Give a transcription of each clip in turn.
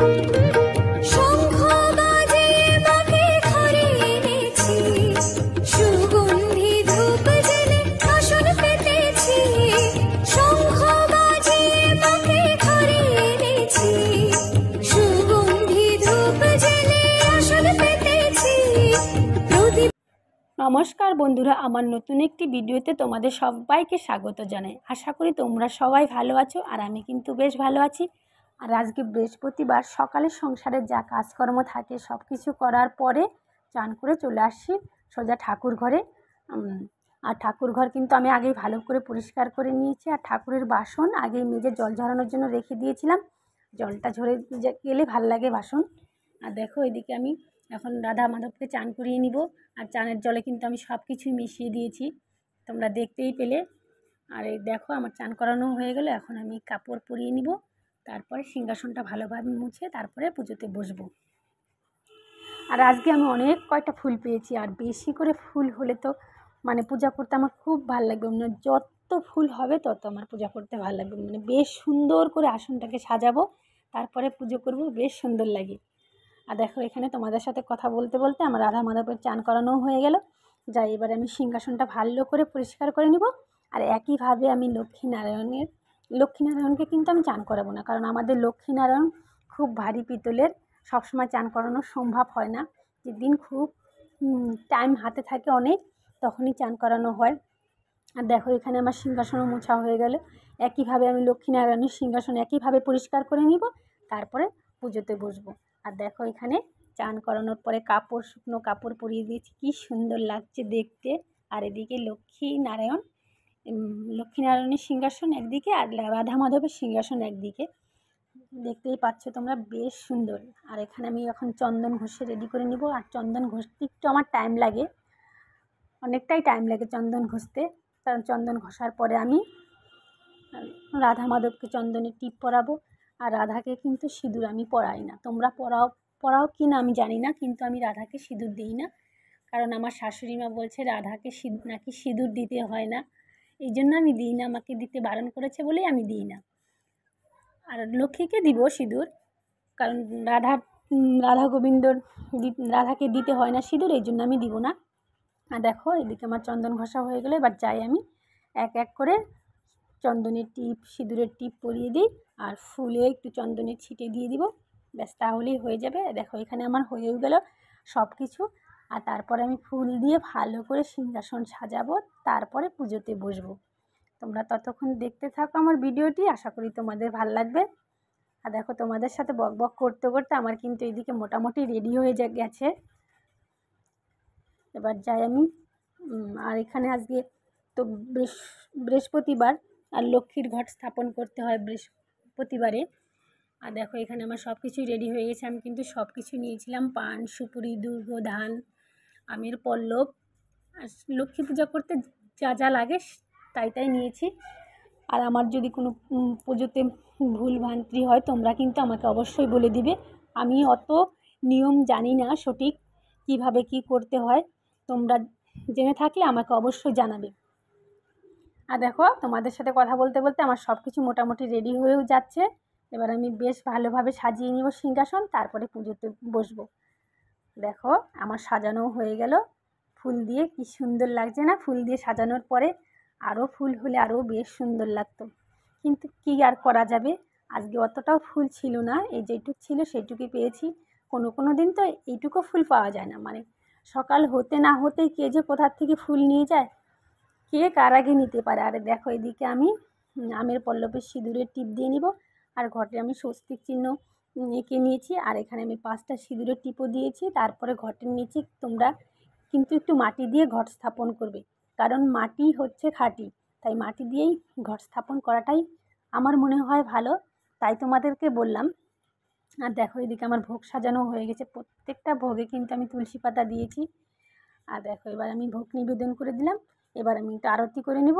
নমস্কার বন্ধুরা আমার নতুন একটি ভিডিওতে তোমাদের সবাইকে স্বাগত জানাই আশা করি তোমরা সবাই ভালো আছো আর আমি কিন্তু বেশ ভালো আছি আর আজকে বৃহস্পতিবার সকালে সংসারের যা কাজকর্ম থাকে সব কিছু করার পরে চান করে চলে আসি সোজা ঠাকুর ঘরে আর ঠাকুর ঘর কিন্তু আমি আগেই ভালো করে পরিষ্কার করে নিয়েছি আর ঠাকুরের বাসন আগেই মেজে জল ঝরানোর জন্য রেখে দিয়েছিলাম জলটা ঝরে গেলে ভাল লাগে বাসন আর দেখো এদিকে আমি এখন রাধা মাধবকে চান করিয়ে নিব আর চানের জলে কিন্তু আমি সব কিছুই মিশিয়ে দিয়েছি তোমরা দেখতেই পেলে আর এই দেখো আমার চান করানো হয়ে গেল এখন আমি কাপড় পরিয়ে নিব তারপরে সিংহাসনটা ভালোভাবে মুছে তারপরে পুজোতে বসবো আর আজকে আমি অনেক কয়টা ফুল পেয়েছি আর বেশি করে ফুল হলে তো মানে পূজা করতে আমার খুব ভালো লাগবে মানে যত ফুল হবে তত আমার পূজা করতে ভালো লাগবে মানে বেশ সুন্দর করে আসনটাকে সাজাবো তারপরে পুজো করব বেশ সুন্দর লাগে আর দেখো এখানে তোমাদের সাথে কথা বলতে বলতে আমার রাধা মাধবের চান করানোও হয়ে গেল যাই এবার আমি সিংহাসনটা ভালো করে পরিষ্কার করে নিব আর একইভাবে আমি লক্ষ্মী নারায়ণের লক্ষ্মীনারায়ণকে কিন্তু আমি চান করাবো না কারণ আমাদের লক্ষ্মীনারায়ণ খুব ভারী পিতলের সবসময় চান করানো সম্ভব হয় না যেদিন খুব টাইম হাতে থাকে অনেক তখনই চান করানো হয় আর দেখো এখানে আমার সিংহাসনও মোছা হয়ে গেল একইভাবে আমি লক্ষ্মীনারায়ণের সিংহাসন একইভাবে পরিষ্কার করে নিব তারপরে পুজোতে বসবো আর দেখো এখানে চান করানোর পরে কাপড় শুকনো কাপড় পরিয়ে দিয়েছি কি সুন্দর লাগছে দেখতে আর এদিকে লক্ষ্মীনারায়ণ লক্ষ্মীনারায়ণের সিংহাসন একদিকে আর রাধা মাধবের সিংহাসন একদিকে দেখতেই পাচ্ছ তোমরা বেশ সুন্দর আর এখানে আমি এখন চন্দন ঘষে রেডি করে নিব আর চন্দন ঘষতে একটু আমার টাইম লাগে অনেকটাই টাইম লাগে চন্দন ঘষতে কারণ চন্দন ঘষার পরে আমি রাধা মাধবকে চন্দনে টিপ পরাবো আর রাধাকে কিন্তু সিঁদুর আমি পরাই না তোমরা পরাও পরাও কি না আমি জানি না কিন্তু আমি রাধাকে সিঁদুর দিই না কারণ আমার শাশুড়ি মা বলছে রাধাকে নাকি সিঁদুর দিতে হয় না এই জন্য আমি দিই না আমাকে দিতে বারণ করেছে বলেই আমি দিই না আর লক্ষ্মীকে দিব সিঁদুর কারণ রাধা রাধা গোবিন্দর রাধাকে দিতে হয় না সিঁদুর এই জন্য আমি দিব না আর দেখো এদিকে আমার চন্দন ঘষা হয়ে গেলে এবার যাই আমি এক এক করে চন্দনের টিপ সিঁদুরের টিপ পরিয়ে দিই আর ফুলে একটু চন্দনের ছিটে দিয়ে দিব ব্যাস তাহলেই হয়ে যাবে দেখো এখানে আমার হয়েও গেল সব কিছু আর তারপরে আমি ফুল দিয়ে ভালো করে সিংহাসন সাজাবো তারপরে পুজোতে বসবো তোমরা ততক্ষণ দেখতে থাকো আমার ভিডিওটি আশা করি তোমাদের ভাল লাগবে আর দেখো তোমাদের সাথে বক বক করতে করতে আমার কিন্তু এইদিকে মোটামুটি রেডি হয়ে যা গেছে এবার যাই আমি আর এখানে আজকে তো বৃহস্পতিবার আর লক্ষ্মীর ঘট স্থাপন করতে হয় বৃহস্পতিবারে আর দেখো এখানে আমার সব কিছুই রেডি হয়ে গেছে আমি কিন্তু সব কিছু নিয়েছিলাম পান সুপুরি দুর্গ ধান আমের পল্লব আর লক্ষ্মী পূজা করতে যা যা লাগে তাই তাই নিয়েছি আর আমার যদি কোনো পুজোতে ভুল ভান্তি হয় তোমরা কিন্তু আমাকে অবশ্যই বলে দিবে আমি অত নিয়ম জানি না সঠিক কিভাবে কি করতে হয় তোমরা জেনে থাকলে আমাকে অবশ্যই জানাবে আর দেখো তোমাদের সাথে কথা বলতে বলতে আমার সব কিছু মোটামুটি রেডি হয়েও যাচ্ছে এবার আমি বেশ ভালোভাবে সাজিয়ে নিব সিংহাসন তারপরে পুজোতে বসবো দেখো আমার সাজানো হয়ে গেল ফুল দিয়ে কি সুন্দর লাগছে না ফুল দিয়ে সাজানোর পরে আরও ফুল হলে আরও বেশ সুন্দর লাগতো কিন্তু কি আর করা যাবে আজকে অতটাও ফুল ছিল না এই যেটুক ছিল সেটুকুই পেয়েছি কোনো কোনো দিন তো এইটুকু ফুল পাওয়া যায় না মানে সকাল হতে না হতেই কে যে কোথার থেকে ফুল নিয়ে যায় কে কার আগে নিতে পারে আর দেখো এদিকে আমি আমের পল্লবের সিঁদুরের টিপ দিয়ে নিব আর ঘটে আমি স্বস্তিক চিহ্ন এঁকে নিয়েছি আর এখানে আমি পাঁচটা সিঁদুরের টিপো দিয়েছি তারপরে ঘটের নিচে তোমরা কিন্তু একটু মাটি দিয়ে ঘট স্থাপন করবে কারণ মাটি হচ্ছে খাঁটি তাই মাটি দিয়েই ঘট স্থাপন করাটাই আমার মনে হয় ভালো তাই তোমাদেরকে বললাম আর দেখো এদিকে আমার ভোগ সাজানো হয়ে গেছে প্রত্যেকটা ভোগে কিন্তু আমি তুলসী পাতা দিয়েছি আর দেখো এবার আমি ভোগ নিবেদন করে দিলাম এবার আমি একটু আরতি করে নেব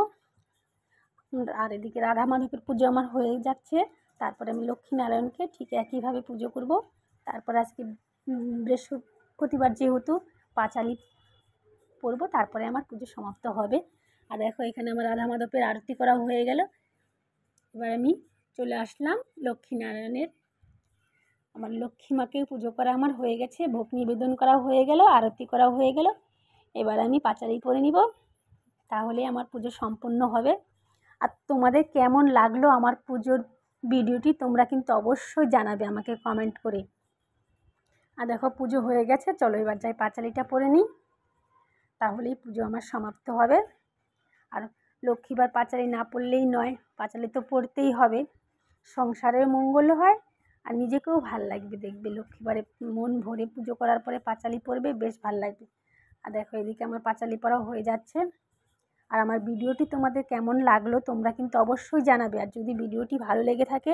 আর এদিকে রাধা মাধবের পুজো আমার হয়ে যাচ্ছে তারপরে আমি লক্ষ্মীনারায়ণকে ঠিক একইভাবে পুজো করব তারপর আজকে বৃহস্পতিবার যেহেতু পাঁচালি পরব তারপরে আমার পুজো সমাপ্ত হবে আর দেখো এখানে আমার রাধা মাধবের আরতি করা হয়ে গেল এবার আমি চলে আসলাম লক্ষ্মীনারায়ণের আমার লক্ষ্মী মাকে পুজো করা আমার হয়ে গেছে ভোগ নিবেদন করা হয়ে গেল আরতি করা হয়ে গেল এবার আমি পাঁচালি পরে নিব তাহলে আমার পুজো সম্পূর্ণ হবে আর তোমাদের কেমন লাগলো আমার পুজোর ভিডিওটি তোমরা কিন্তু অবশ্যই জানাবে আমাকে কমেন্ট করে আর দেখো পুজো হয়ে গেছে চলো এবার যাই পাঁচালিটা পরে নিই তাহলেই পুজো আমার সমাপ্ত হবে আর লক্ষ্মীবার পাঁচালি না পড়লেই নয় পাঁচালি তো পড়তেই হবে সংসারের মঙ্গলও হয় আর নিজেকেও ভাল লাগবে দেখবে লক্ষ্মীবারে মন ভরে পুজো করার পরে পাঁচালি পড়বে বেশ ভাল লাগবে আর দেখো এদিকে আমার পাঁচালি পড়াও হয়ে যাচ্ছে আর আমার ভিডিওটি তোমাদের কেমন লাগলো তোমরা কিন্তু অবশ্যই জানাবে আর যদি ভিডিওটি ভালো লেগে থাকে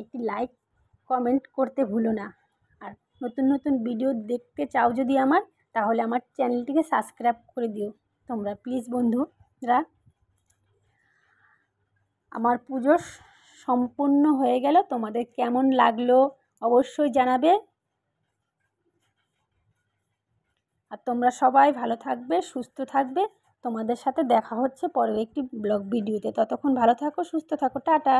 একটি লাইক কমেন্ট করতে ভুলো না আর নতুন নতুন ভিডিও দেখতে চাও যদি আমার তাহলে আমার চ্যানেলটিকে সাবস্ক্রাইব করে দিও তোমরা প্লিজ বন্ধুরা আমার পুজো সম্পূর্ণ হয়ে গেল তোমাদের কেমন লাগলো অবশ্যই জানাবে আর তোমরা সবাই ভালো থাকবে সুস্থ থাকবে তোমাদের সাথে দেখা হচ্ছে পরের একটি ব্লগ ভিডিওতে ততক্ষণ ভালো থাকো সুস্থ থাকো টাটা